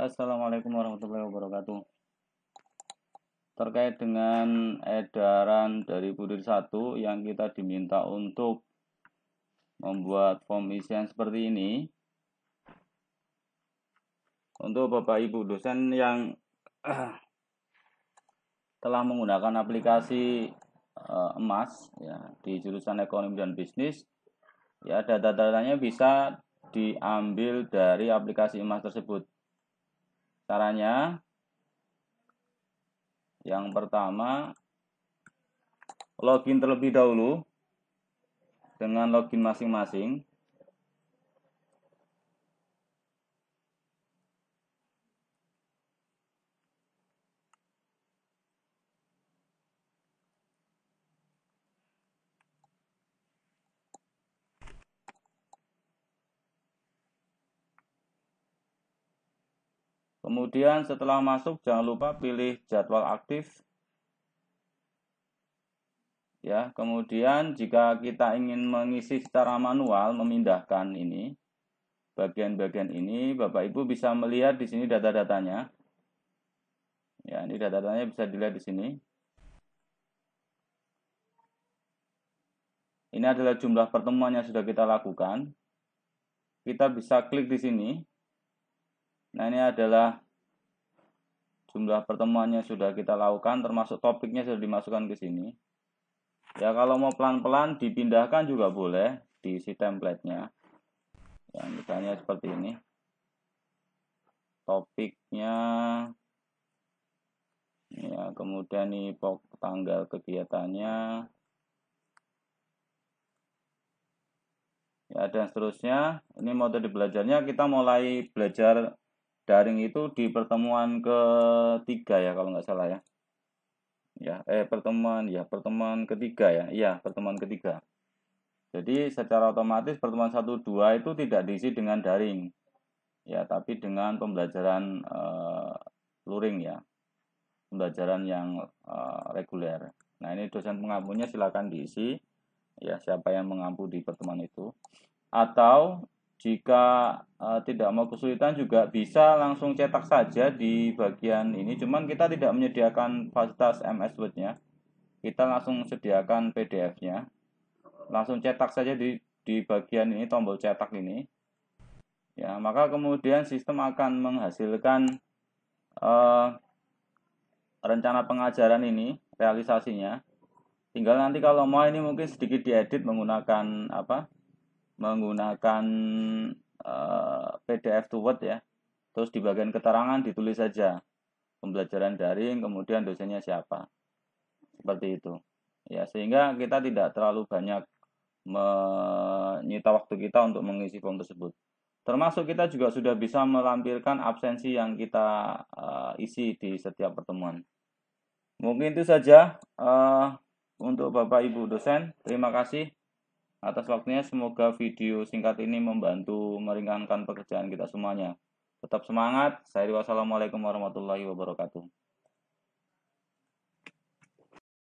Assalamualaikum warahmatullahi wabarakatuh. Terkait dengan edaran dari Budir 1 yang kita diminta untuk membuat form isian seperti ini. Untuk Bapak Ibu dosen yang telah menggunakan aplikasi uh, emas ya di jurusan ekonomi dan bisnis ya data-datanya bisa diambil dari aplikasi emas tersebut Caranya, yang pertama, login terlebih dahulu dengan login masing-masing. Kemudian setelah masuk jangan lupa pilih jadwal aktif. Ya, kemudian jika kita ingin mengisi secara manual memindahkan ini bagian-bagian ini Bapak Ibu bisa melihat di sini data-datanya. Ya, ini data-datanya bisa dilihat di sini. Ini adalah jumlah pertemuan yang sudah kita lakukan. Kita bisa klik di sini Nah, ini adalah jumlah pertemuannya sudah kita lakukan termasuk topiknya sudah dimasukkan ke sini. Ya, kalau mau pelan-pelan dipindahkan juga boleh diisi template-nya. Ya, misalnya seperti ini. Topiknya ya kemudian nih pok tanggal kegiatannya ya dan seterusnya ini mode belajarnya kita mulai belajar daring itu di pertemuan ketiga ya kalau nggak salah ya ya eh pertemuan ya pertemuan ketiga ya iya pertemuan ketiga jadi secara otomatis pertemuan 1 2 itu tidak diisi dengan daring ya tapi dengan pembelajaran uh, luring ya pembelajaran yang uh, reguler nah ini dosen pengampunya silakan diisi ya siapa yang mengampu di pertemuan itu atau jika uh, tidak mau kesulitan juga bisa langsung cetak saja di bagian ini cuman kita tidak menyediakan fasilitas MS Word-nya kita langsung sediakan PDF-nya langsung cetak saja di di bagian ini tombol cetak ini ya maka kemudian sistem akan menghasilkan uh, rencana pengajaran ini realisasinya tinggal nanti kalau mau ini mungkin sedikit diedit menggunakan apa menggunakan uh, eh, PDF to Word ya. Terus di bagian keterangan ditulis saja pembelajaran daring, kemudian dosennya siapa. Seperti itu. Ya, sehingga kita tidak terlalu banyak menyita waktu kita untuk mengisi form tersebut. Termasuk kita juga sudah bisa melampirkan absensi yang kita uh, isi di setiap pertemuan. Mungkin itu saja uh, untuk Bapak Ibu dosen. Terima kasih atas waktunya. Semoga video singkat ini membantu meringankan pekerjaan kita semuanya. Tetap semangat. Saya Wassalamualaikum warahmatullahi wabarakatuh.